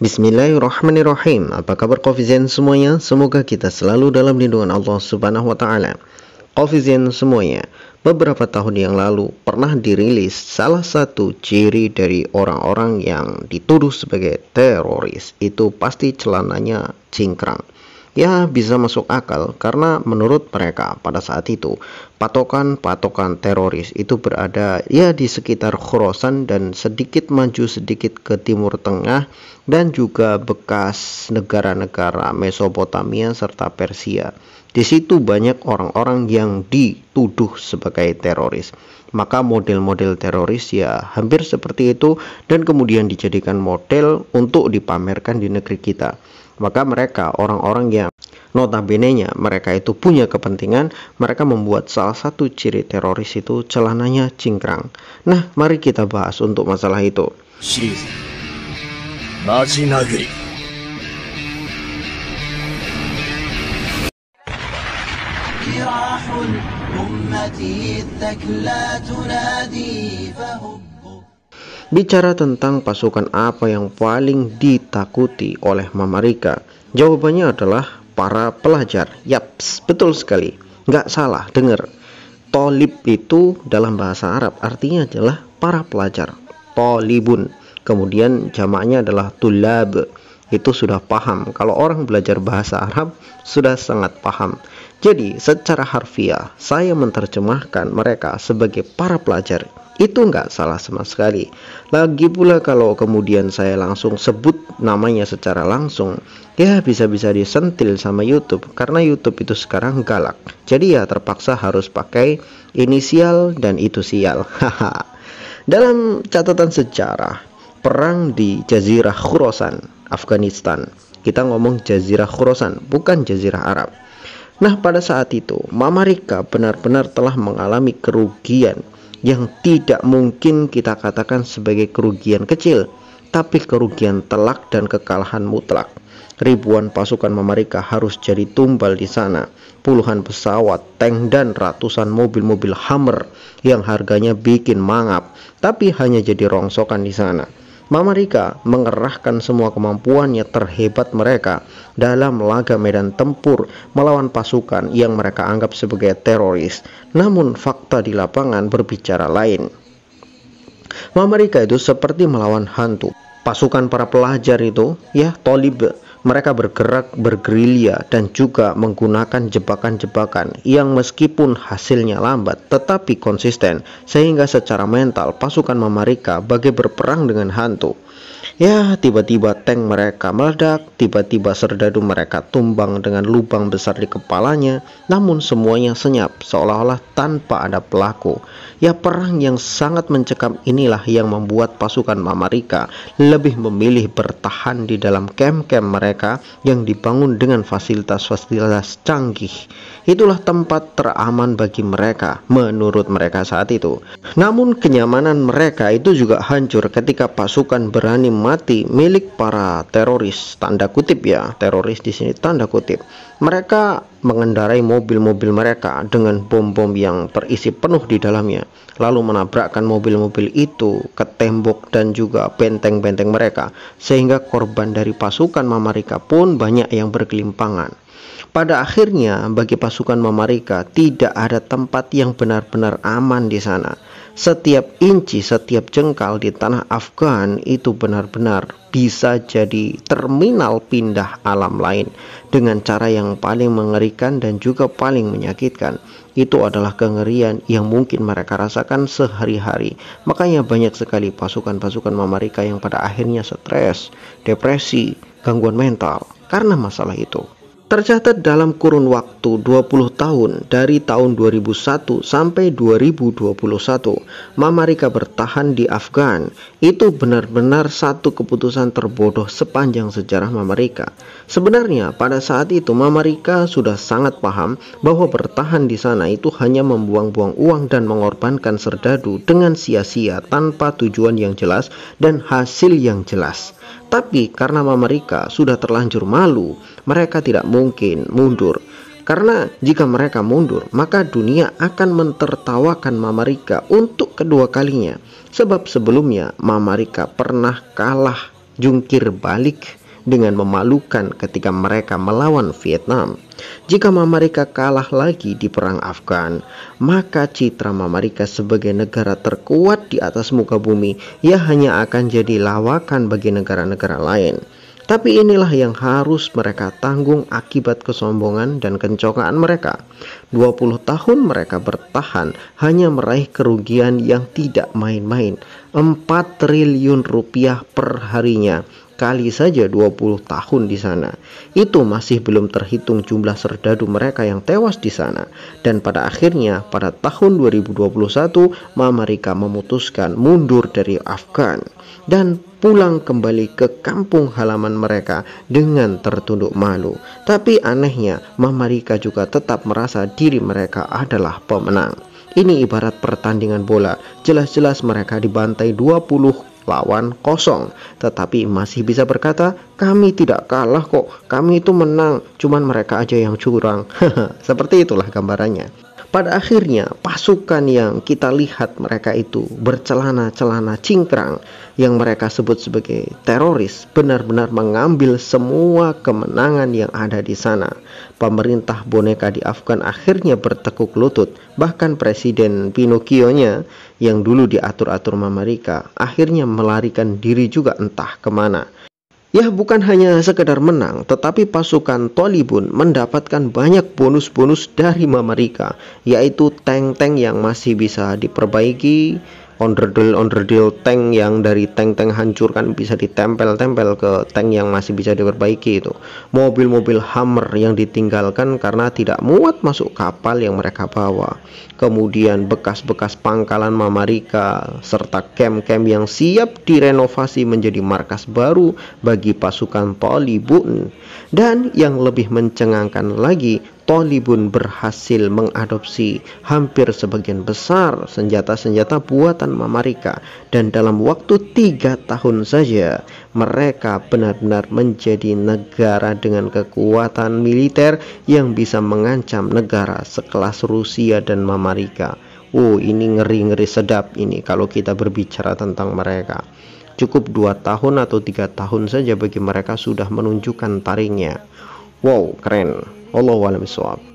Bismillahirrahmanirrahim. Apa kabar kofizien semuanya? Semoga kita selalu dalam lindungan Allah Subhanahu wa taala. semuanya. Beberapa tahun yang lalu pernah dirilis salah satu ciri dari orang-orang yang dituduh sebagai teroris itu pasti celananya cingkrang ya bisa masuk akal karena menurut mereka pada saat itu patokan-patokan teroris itu berada ya di sekitar Khorasan dan sedikit maju sedikit ke timur tengah dan juga bekas negara-negara Mesopotamia serta Persia. Di situ banyak orang-orang yang dituduh sebagai teroris. Maka model-model teroris ya hampir seperti itu dan kemudian dijadikan model untuk dipamerkan di negeri kita. Maka mereka orang-orang yang notabenenya mereka itu punya kepentingan, mereka membuat salah satu ciri teroris itu celananya cingkrang. Nah, mari kita bahas untuk masalah itu. Bicara tentang pasukan apa yang paling ditakuti oleh Mamarika? Jawabannya adalah para pelajar. Yaps, betul sekali. Nggak salah, dengar. Tolib itu dalam bahasa Arab artinya adalah para pelajar. Tolibun. Kemudian jamaknya adalah tulab. Itu sudah paham. Kalau orang belajar bahasa Arab sudah sangat paham. Jadi secara harfiah saya menerjemahkan mereka sebagai para pelajar itu nggak salah sama sekali. Lagi pula kalau kemudian saya langsung sebut namanya secara langsung, ya bisa-bisa disentil sama YouTube karena YouTube itu sekarang galak. Jadi ya terpaksa harus pakai inisial dan itu sial. Dalam catatan sejarah, perang di Jazirah Khurasan, Afghanistan. Kita ngomong Jazirah Khurasan, bukan Jazirah Arab Nah, pada saat itu, Mama Rika benar-benar telah mengalami kerugian yang tidak mungkin kita katakan sebagai kerugian kecil, tapi kerugian telak dan kekalahan mutlak. Ribuan pasukan Mama Rika harus jadi tumbal di sana. Puluhan pesawat, tank, dan ratusan mobil-mobil Hammer yang harganya bikin mangap, tapi hanya jadi rongsokan di sana. Mama Rika mengerahkan semua kemampuannya terhebat mereka dalam laga medan tempur melawan pasukan yang mereka anggap sebagai teroris. Namun fakta di lapangan berbicara lain. Mama Rika itu seperti melawan hantu. Pasukan para pelajar itu, ya, tolib mereka bergerak bergerilya dan juga menggunakan jebakan-jebakan yang meskipun hasilnya lambat tetapi konsisten sehingga secara mental pasukan Mamarika bagai berperang dengan hantu. Ya, tiba-tiba tank mereka meledak, tiba-tiba serdadu mereka tumbang dengan lubang besar di kepalanya, namun semuanya senyap seolah-olah tanpa ada pelaku. Ya, perang yang sangat mencekam inilah yang membuat pasukan Mamarika lebih memilih bertahan di dalam kem-kem mereka yang dibangun dengan fasilitas-fasilitas canggih itulah tempat teraman bagi mereka menurut mereka saat itu. Namun kenyamanan mereka itu juga hancur ketika pasukan berani mati milik para teroris tanda kutip ya teroris di sini tanda kutip. Mereka mengendarai mobil-mobil mereka dengan bom-bom yang terisi penuh di dalamnya lalu menabrakkan mobil-mobil itu ke tembok dan juga benteng-benteng mereka sehingga korban dari pasukan Mamarika pun banyak yang berkelimpangan pada akhirnya, bagi pasukan Mamarika tidak ada tempat yang benar-benar aman di sana. Setiap inci, setiap jengkal di tanah Afgan itu benar-benar bisa jadi terminal pindah alam lain dengan cara yang paling mengerikan dan juga paling menyakitkan. Itu adalah kengerian yang mungkin mereka rasakan sehari-hari. Makanya banyak sekali pasukan-pasukan Mamarika yang pada akhirnya stres, depresi, gangguan mental karena masalah itu. Tercatat dalam kurun waktu 20 tahun dari tahun 2001 sampai 2021, Mamarika bertahan di Afgan. Itu benar-benar satu keputusan terbodoh sepanjang sejarah Mamarika. Sebenarnya pada saat itu Mamarika sudah sangat paham bahwa bertahan di sana itu hanya membuang-buang uang dan mengorbankan serdadu dengan sia-sia tanpa tujuan yang jelas dan hasil yang jelas. Tapi karena mereka sudah terlanjur malu, mereka tidak mungkin mundur. Karena jika mereka mundur, maka dunia akan mentertawakan Rika untuk kedua kalinya. Sebab sebelumnya Rika pernah kalah jungkir balik dengan memalukan ketika mereka melawan Vietnam. Jika Amerika kalah lagi di perang Afgan, maka citra Amerika sebagai negara terkuat di atas muka bumi ya hanya akan jadi lawakan bagi negara-negara lain. Tapi inilah yang harus mereka tanggung akibat kesombongan dan kencokaan mereka. 20 tahun mereka bertahan hanya meraih kerugian yang tidak main-main. 4 triliun rupiah per harinya sekali saja 20 tahun di sana. Itu masih belum terhitung jumlah serdadu mereka yang tewas di sana. Dan pada akhirnya pada tahun 2021 Amerika memutuskan mundur dari Afgan dan pulang kembali ke kampung halaman mereka dengan tertunduk malu. Tapi anehnya Amerika juga tetap merasa diri mereka adalah pemenang. Ini ibarat pertandingan bola. Jelas-jelas mereka dibantai 20 lawan kosong tetapi masih bisa berkata kami tidak kalah kok kami itu menang cuman mereka aja yang curang seperti itulah gambarannya pada akhirnya, pasukan yang kita lihat mereka itu bercelana-celana cingkrang yang mereka sebut sebagai teroris benar-benar mengambil semua kemenangan yang ada di sana. Pemerintah boneka di Afgan akhirnya bertekuk lutut, bahkan presiden Pinocchio-nya yang dulu diatur-atur Amerika akhirnya melarikan diri juga entah kemana. Ya bukan hanya sekedar menang, tetapi pasukan Tolibun mendapatkan banyak bonus-bonus dari mereka, yaitu tank-tank yang masih bisa diperbaiki, onderdil onderdil tank yang dari tank-tank hancur kan bisa ditempel-tempel ke tank yang masih bisa diperbaiki itu mobil-mobil Hammer yang ditinggalkan karena tidak muat masuk kapal yang mereka bawa kemudian bekas-bekas pangkalan Mamarika serta camp-camp yang siap direnovasi menjadi markas baru bagi pasukan Polibun dan yang lebih mencengangkan lagi Tolibun berhasil mengadopsi hampir sebagian besar senjata-senjata buatan Amerika dan dalam waktu tiga tahun saja mereka benar-benar menjadi negara dengan kekuatan militer yang bisa mengancam negara sekelas Rusia dan Amerika. Oh ini ngeri-ngeri sedap ini kalau kita berbicara tentang mereka cukup dua tahun atau tiga tahun saja bagi mereka sudah menunjukkan taringnya wow keren والله أعلم الصواب